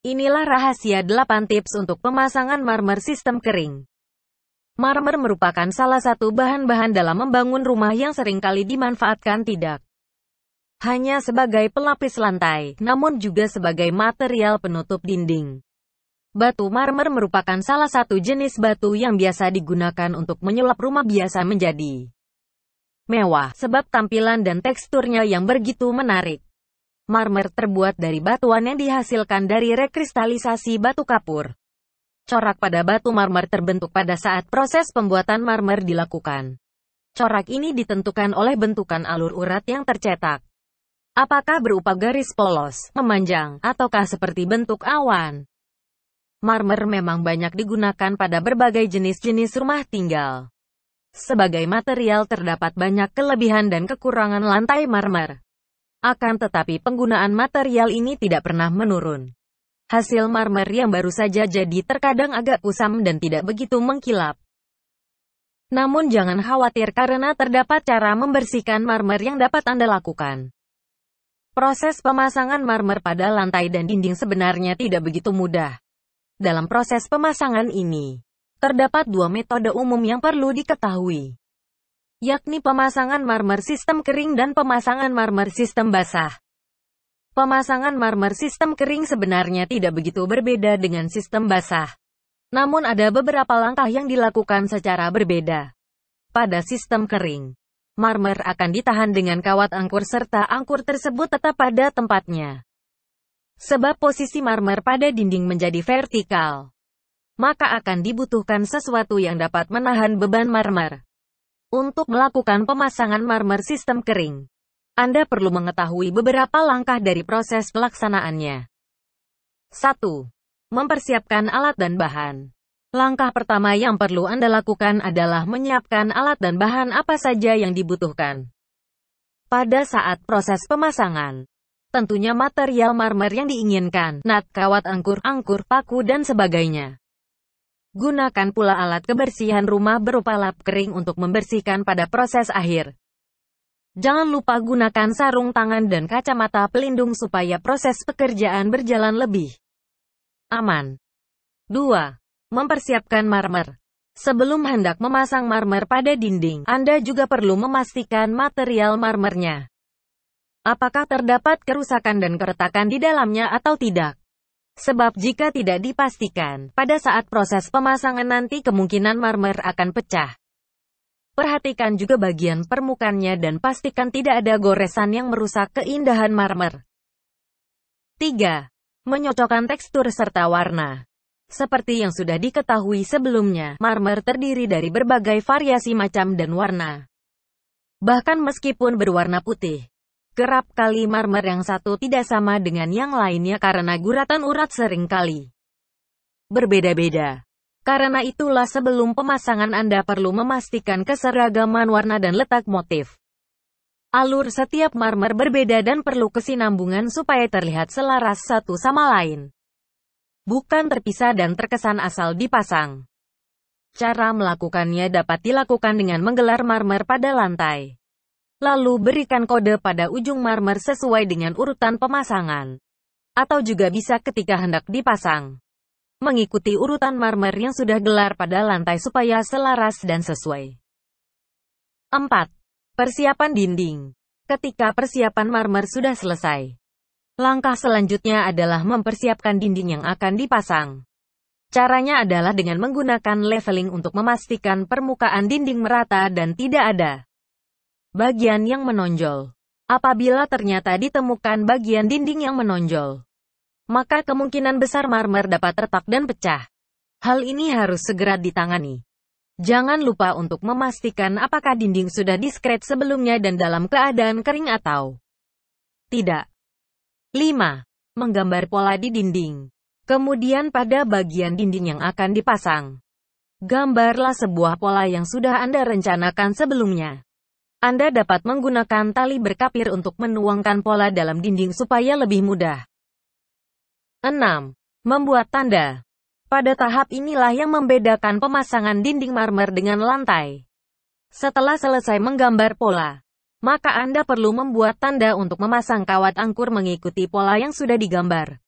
Inilah rahasia 8 tips untuk pemasangan marmer sistem kering. Marmer merupakan salah satu bahan-bahan dalam membangun rumah yang seringkali dimanfaatkan tidak hanya sebagai pelapis lantai, namun juga sebagai material penutup dinding. Batu marmer merupakan salah satu jenis batu yang biasa digunakan untuk menyulap rumah biasa menjadi mewah, sebab tampilan dan teksturnya yang begitu menarik. Marmer terbuat dari batuan yang dihasilkan dari rekristalisasi batu kapur. Corak pada batu marmer terbentuk pada saat proses pembuatan marmer dilakukan. Corak ini ditentukan oleh bentukan alur urat yang tercetak. Apakah berupa garis polos, memanjang, ataukah seperti bentuk awan? Marmer memang banyak digunakan pada berbagai jenis-jenis rumah tinggal. Sebagai material terdapat banyak kelebihan dan kekurangan lantai marmer. Akan tetapi penggunaan material ini tidak pernah menurun. Hasil marmer yang baru saja jadi terkadang agak kusam dan tidak begitu mengkilap. Namun jangan khawatir karena terdapat cara membersihkan marmer yang dapat Anda lakukan. Proses pemasangan marmer pada lantai dan dinding sebenarnya tidak begitu mudah. Dalam proses pemasangan ini, terdapat dua metode umum yang perlu diketahui yakni pemasangan marmer sistem kering dan pemasangan marmer sistem basah. Pemasangan marmer sistem kering sebenarnya tidak begitu berbeda dengan sistem basah. Namun ada beberapa langkah yang dilakukan secara berbeda. Pada sistem kering, marmer akan ditahan dengan kawat angkur serta angkur tersebut tetap pada tempatnya. Sebab posisi marmer pada dinding menjadi vertikal, maka akan dibutuhkan sesuatu yang dapat menahan beban marmer. Untuk melakukan pemasangan marmer sistem kering, Anda perlu mengetahui beberapa langkah dari proses pelaksanaannya. 1. Mempersiapkan alat dan bahan. Langkah pertama yang perlu Anda lakukan adalah menyiapkan alat dan bahan apa saja yang dibutuhkan. Pada saat proses pemasangan, tentunya material marmer yang diinginkan, nat, kawat angkur, angkur, paku dan sebagainya. Gunakan pula alat kebersihan rumah berupa lap kering untuk membersihkan pada proses akhir. Jangan lupa gunakan sarung tangan dan kacamata pelindung supaya proses pekerjaan berjalan lebih aman. 2. Mempersiapkan marmer. Sebelum hendak memasang marmer pada dinding, Anda juga perlu memastikan material marmernya. Apakah terdapat kerusakan dan keretakan di dalamnya atau tidak? Sebab jika tidak dipastikan, pada saat proses pemasangan nanti kemungkinan marmer akan pecah. Perhatikan juga bagian permukaannya dan pastikan tidak ada goresan yang merusak keindahan marmer. 3. Menyocokkan tekstur serta warna. Seperti yang sudah diketahui sebelumnya, marmer terdiri dari berbagai variasi macam dan warna. Bahkan meskipun berwarna putih, Kerap kali marmer yang satu tidak sama dengan yang lainnya karena guratan urat sering kali berbeda-beda. Karena itulah sebelum pemasangan Anda perlu memastikan keseragaman warna dan letak motif. Alur setiap marmer berbeda dan perlu kesinambungan supaya terlihat selaras satu sama lain. Bukan terpisah dan terkesan asal dipasang. Cara melakukannya dapat dilakukan dengan menggelar marmer pada lantai. Lalu berikan kode pada ujung marmer sesuai dengan urutan pemasangan. Atau juga bisa ketika hendak dipasang. Mengikuti urutan marmer yang sudah gelar pada lantai supaya selaras dan sesuai. 4. Persiapan dinding. Ketika persiapan marmer sudah selesai, langkah selanjutnya adalah mempersiapkan dinding yang akan dipasang. Caranya adalah dengan menggunakan leveling untuk memastikan permukaan dinding merata dan tidak ada Bagian yang menonjol. Apabila ternyata ditemukan bagian dinding yang menonjol, maka kemungkinan besar marmer dapat retak dan pecah. Hal ini harus segera ditangani. Jangan lupa untuk memastikan apakah dinding sudah diskret sebelumnya dan dalam keadaan kering atau tidak. 5. Menggambar pola di dinding. Kemudian pada bagian dinding yang akan dipasang, gambarlah sebuah pola yang sudah Anda rencanakan sebelumnya. Anda dapat menggunakan tali berkapir untuk menuangkan pola dalam dinding supaya lebih mudah. 6. Membuat tanda. Pada tahap inilah yang membedakan pemasangan dinding marmer dengan lantai. Setelah selesai menggambar pola, maka Anda perlu membuat tanda untuk memasang kawat angkur mengikuti pola yang sudah digambar.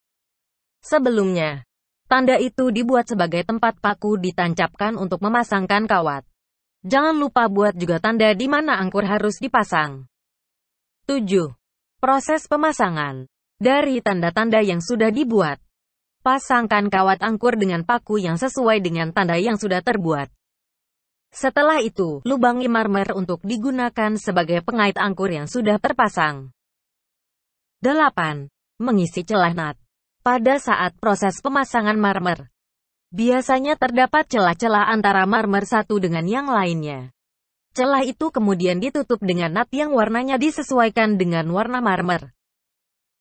Sebelumnya, tanda itu dibuat sebagai tempat paku ditancapkan untuk memasangkan kawat. Jangan lupa buat juga tanda di mana angkur harus dipasang. 7. Proses pemasangan Dari tanda-tanda yang sudah dibuat, pasangkan kawat angkur dengan paku yang sesuai dengan tanda yang sudah terbuat. Setelah itu, lubangi marmer untuk digunakan sebagai pengait angkur yang sudah terpasang. 8. Mengisi celah nat. Pada saat proses pemasangan marmer, Biasanya terdapat celah-celah antara marmer satu dengan yang lainnya. Celah itu kemudian ditutup dengan nat yang warnanya disesuaikan dengan warna marmer.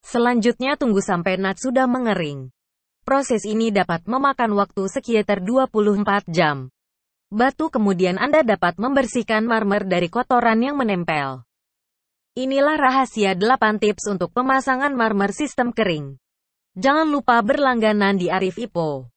Selanjutnya tunggu sampai nat sudah mengering. Proses ini dapat memakan waktu sekitar 24 jam. Batu kemudian Anda dapat membersihkan marmer dari kotoran yang menempel. Inilah rahasia 8 tips untuk pemasangan marmer sistem kering. Jangan lupa berlangganan di Arif Ipo.